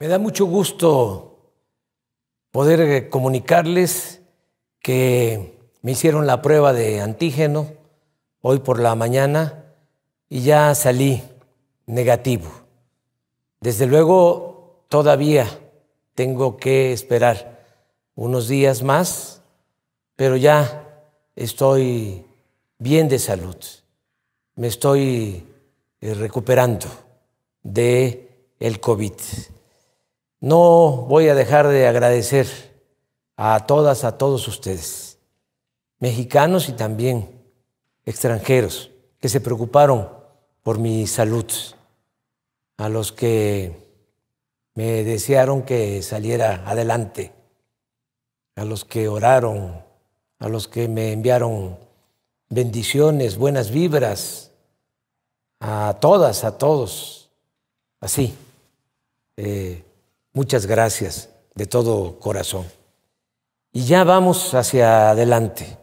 Me da mucho gusto poder eh, comunicarles que me hicieron la prueba de antígeno hoy por la mañana y ya salí negativo. Desde luego, todavía tengo que esperar unos días más, pero ya estoy bien de salud. Me estoy eh, recuperando de el COVID. No voy a dejar de agradecer a todas, a todos ustedes, mexicanos y también extranjeros, que se preocuparon por mi salud, a los que me desearon que saliera adelante, a los que oraron, a los que me enviaron bendiciones, buenas vibras, a todas, a todos, así. Eh, Muchas gracias de todo corazón. Y ya vamos hacia adelante,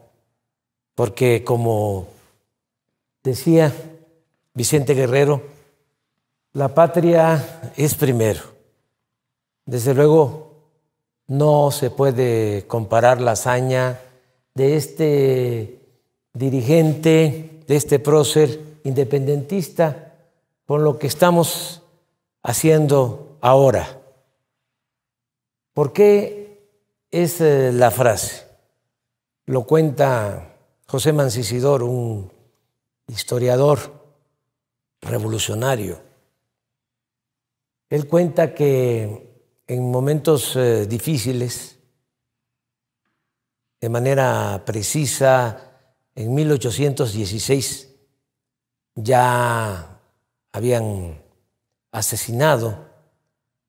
porque como decía Vicente Guerrero, la patria es primero. Desde luego, no se puede comparar la hazaña de este dirigente, de este prócer independentista, con lo que estamos haciendo ahora. ¿Por qué es eh, la frase? Lo cuenta José Mancisidor, un historiador revolucionario. Él cuenta que en momentos eh, difíciles, de manera precisa, en 1816 ya habían asesinado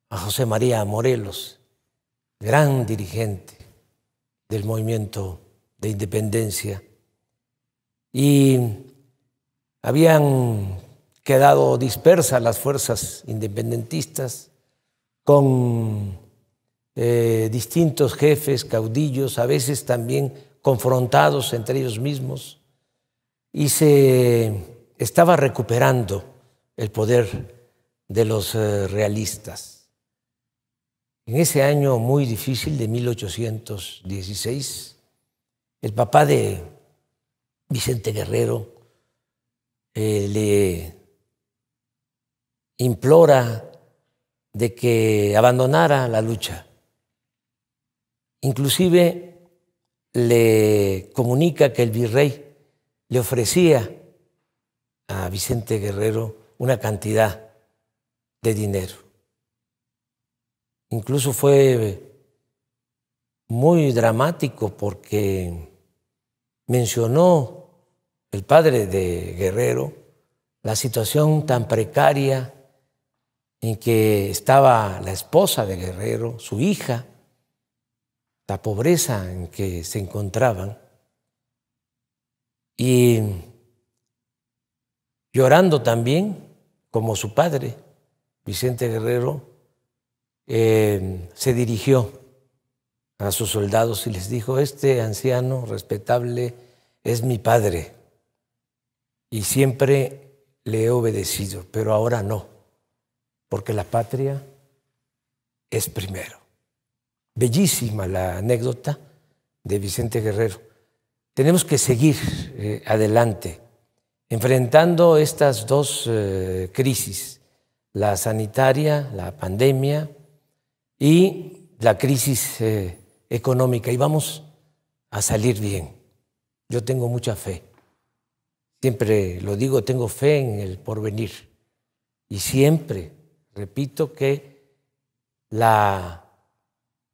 a José María Morelos gran dirigente del movimiento de independencia. Y habían quedado dispersas las fuerzas independentistas con eh, distintos jefes, caudillos, a veces también confrontados entre ellos mismos, y se estaba recuperando el poder de los eh, realistas. En ese año muy difícil de 1816, el papá de Vicente Guerrero eh, le implora de que abandonara la lucha. Inclusive le comunica que el virrey le ofrecía a Vicente Guerrero una cantidad de dinero. Incluso fue muy dramático porque mencionó el padre de Guerrero la situación tan precaria en que estaba la esposa de Guerrero, su hija, la pobreza en que se encontraban. Y llorando también, como su padre, Vicente Guerrero, eh, se dirigió a sus soldados y les dijo, este anciano respetable es mi padre y siempre le he obedecido, pero ahora no, porque la patria es primero. Bellísima la anécdota de Vicente Guerrero. Tenemos que seguir eh, adelante, enfrentando estas dos eh, crisis, la sanitaria, la pandemia, y la crisis eh, económica y vamos a salir bien. Yo tengo mucha fe. Siempre lo digo, tengo fe en el porvenir. Y siempre repito que la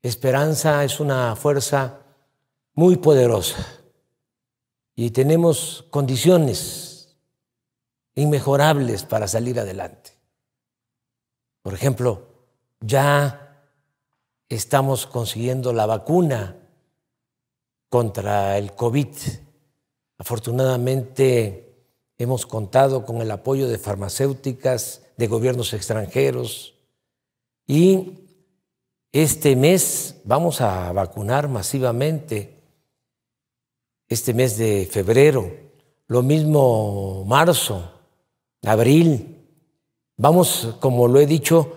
esperanza es una fuerza muy poderosa y tenemos condiciones inmejorables para salir adelante. Por ejemplo, ya estamos consiguiendo la vacuna contra el COVID. Afortunadamente hemos contado con el apoyo de farmacéuticas, de gobiernos extranjeros y este mes vamos a vacunar masivamente, este mes de febrero, lo mismo marzo, abril. Vamos, como lo he dicho,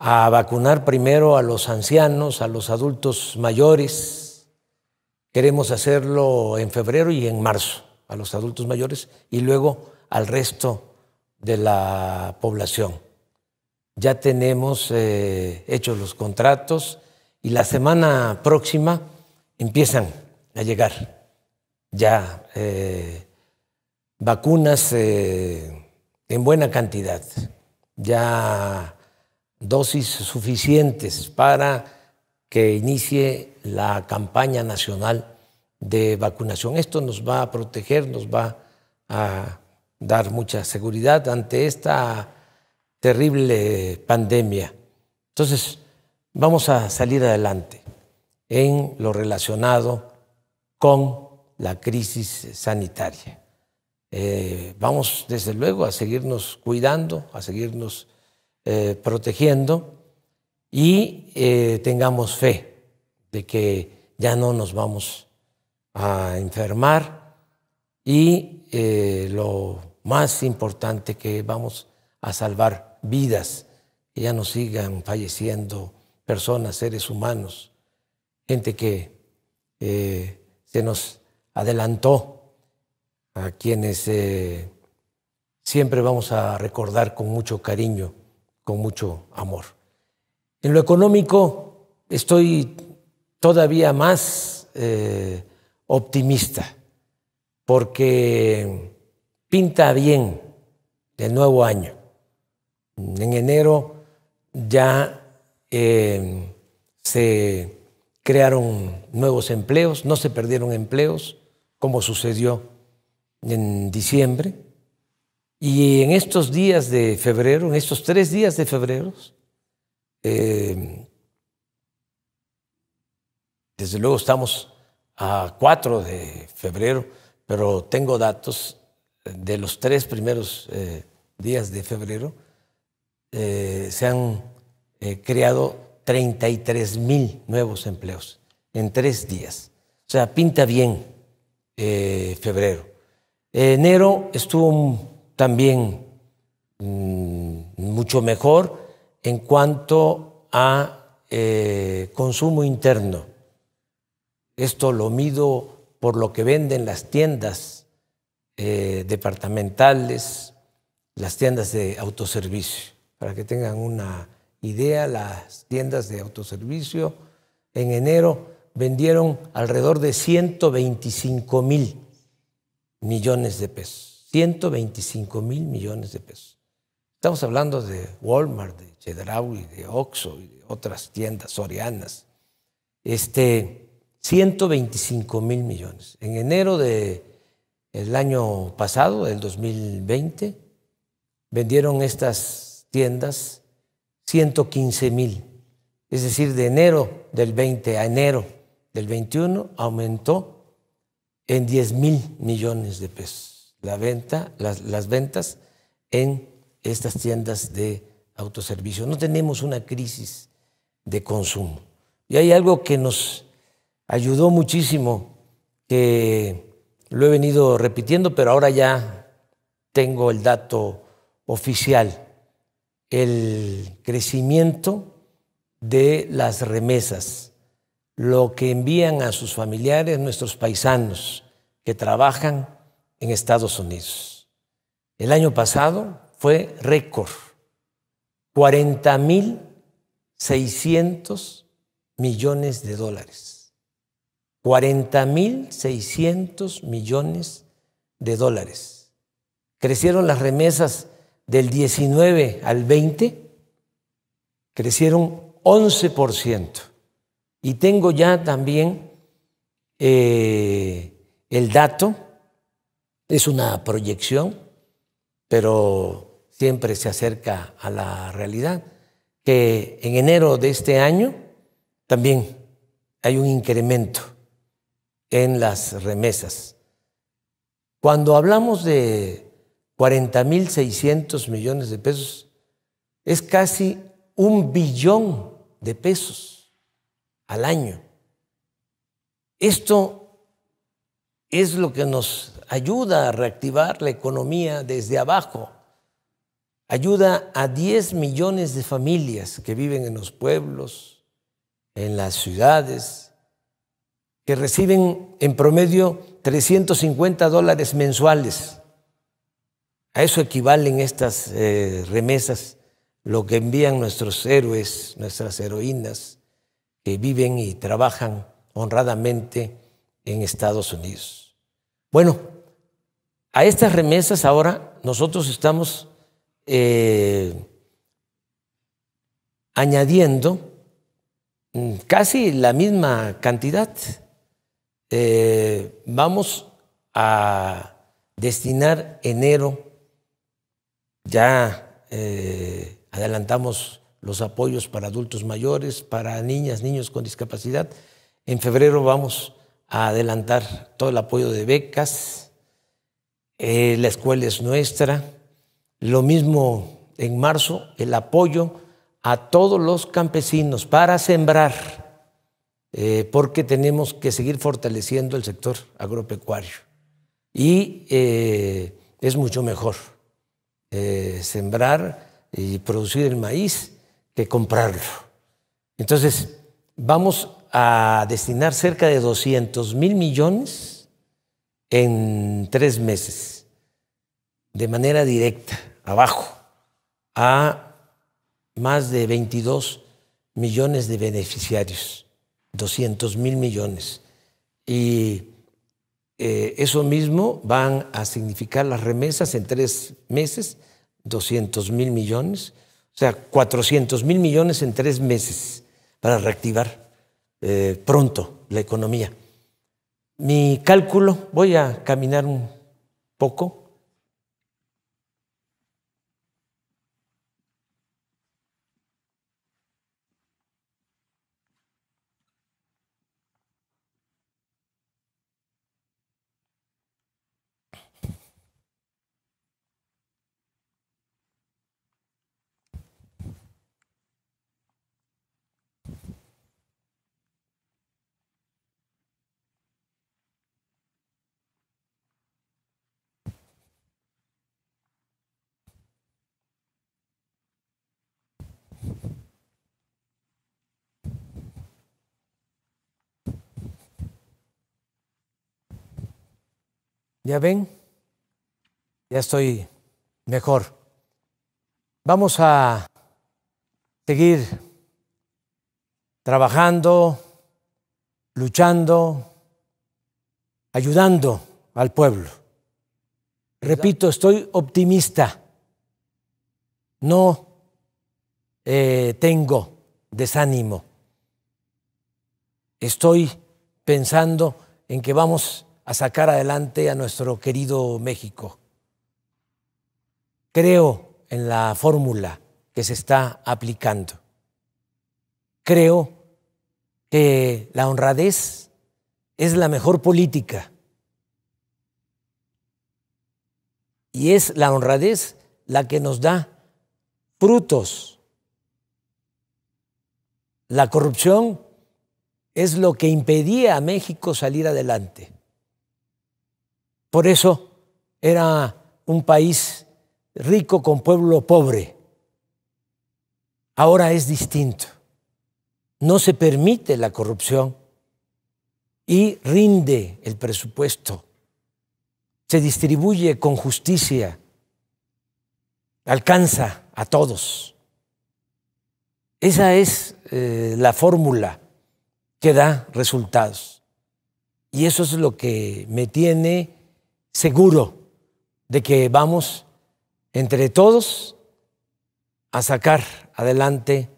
a vacunar primero a los ancianos, a los adultos mayores. Queremos hacerlo en febrero y en marzo a los adultos mayores y luego al resto de la población. Ya tenemos eh, hechos los contratos y la semana próxima empiezan a llegar ya eh, vacunas eh, en buena cantidad. Ya dosis suficientes para que inicie la campaña nacional de vacunación. Esto nos va a proteger, nos va a dar mucha seguridad ante esta terrible pandemia. Entonces, vamos a salir adelante en lo relacionado con la crisis sanitaria. Eh, vamos, desde luego, a seguirnos cuidando, a seguirnos eh, protegiendo y eh, tengamos fe de que ya no nos vamos a enfermar y eh, lo más importante que vamos a salvar vidas, que ya no sigan falleciendo personas, seres humanos, gente que se nos adelantó, a quienes siempre vamos a recordar con mucho cariño mucho amor. En lo económico estoy todavía más eh, optimista porque pinta bien el nuevo año. En enero ya em, se crearon nuevos empleos, no se perdieron empleos, como sucedió en diciembre. Y en estos días de febrero, en estos tres días de febrero, eh, desde luego estamos a 4 de febrero, pero tengo datos de los tres primeros eh, días de febrero, eh, se han creado 33 mil nuevos empleos en tres días. O sea, pinta bien febrero. Enero estuvo también mm, mucho mejor en cuanto a eh, consumo interno. Esto lo mido por lo que venden las tiendas eh, departamentales, las tiendas de autoservicio. Para que tengan una idea, las tiendas de autoservicio en enero vendieron alrededor de 125 mil millones de pesos. 125 mil millones de pesos. Estamos hablando de Walmart, de Chedraui, de Oxxo y de otras tiendas sorianas. Este, 125 mil millones. En enero del año pasado, del 2020, vendieron estas tiendas 115 mil. Es decir, de enero del 20 a enero del 21 aumentó en 10 mil millones de pesos la venta, las, las ventas en estas tiendas de autoservicio. No tenemos una crisis de consumo. Y hay algo que nos ayudó muchísimo, que lo he venido repitiendo, pero ahora ya tengo el dato oficial, el crecimiento de las remesas, lo que envían a sus familiares nuestros paisanos que trabajan en Estados Unidos. El año pasado fue récord, 40.600 millones de dólares. 40.600 millones de dólares. Crecieron las remesas del 19 al 20, crecieron 11%. Y tengo ya también eh, el dato es una proyección, pero siempre se acerca a la realidad, que en enero de este año también hay un incremento en las remesas. Cuando hablamos de 40.600 millones de pesos, es casi un billón de pesos al año. Esto es lo que nos ayuda a reactivar la economía desde abajo. Ayuda a 10 millones de familias que viven en los pueblos, en las ciudades, que reciben en promedio 350 dólares mensuales. A eso equivalen estas eh, remesas, lo que envían nuestros héroes, nuestras heroínas, que viven y trabajan honradamente en Estados Unidos. Bueno, a estas remesas ahora nosotros estamos eh, añadiendo mm, casi la misma cantidad. Eh, vamos a destinar enero, ya eh, adelantamos los apoyos para adultos mayores, para niñas, niños con discapacidad. En febrero vamos adelantar todo el apoyo de becas. Eh, la escuela es nuestra. Lo mismo en marzo, el apoyo a todos los campesinos para sembrar, eh, porque tenemos que seguir fortaleciendo el sector agropecuario. Y eh, es mucho mejor sembrar y producir el maíz que comprarlo. Entonces, vamos a destinar cerca de 200 mil millones en tres meses, de manera directa, abajo, a más de 22 millones de beneficiarios, 200 mil millones. Y eh, eso mismo van a significar las remesas en tres meses, 200 mil millones, o sea, 400 mil millones en tres meses para reactivar eh, pronto la economía. Mi cálculo, voy a caminar un poco, ¿Ya ven? Ya estoy mejor. Vamos a seguir trabajando, luchando, ayudando al pueblo. Repito, estoy optimista. No eh, tengo desánimo. Estoy pensando en que vamos a sacar adelante a nuestro querido México. Creo en la fórmula que se está aplicando. Creo que la honradez es la mejor política. Y es la honradez la que nos da frutos. La corrupción es lo que impedía a México salir adelante. Por eso era un país rico con pueblo pobre. Ahora es distinto. No se permite la corrupción y rinde el presupuesto. Se distribuye con justicia. Alcanza a todos. Esa es eh, la fórmula que da resultados. Y eso es lo que me tiene seguro de que vamos entre todos a sacar adelante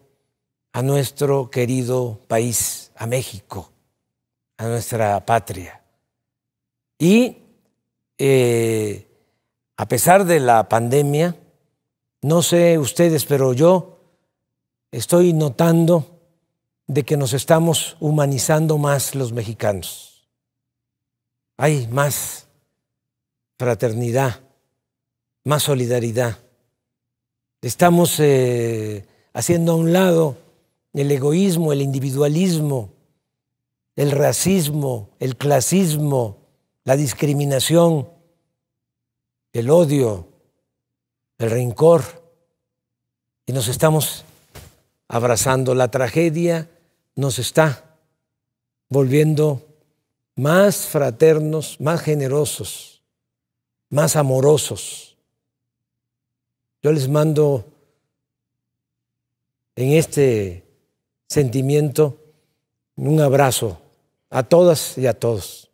a nuestro querido país, a México, a nuestra patria. Y eh, a pesar de la pandemia, no sé ustedes, pero yo estoy notando de que nos estamos humanizando más los mexicanos. Hay más fraternidad, más solidaridad. Estamos eh, haciendo a un lado el egoísmo, el individualismo, el racismo, el clasismo, la discriminación, el odio, el rencor. Y nos estamos abrazando. La tragedia nos está volviendo más fraternos, más generosos más amorosos. Yo les mando en este sentimiento un abrazo a todas y a todos.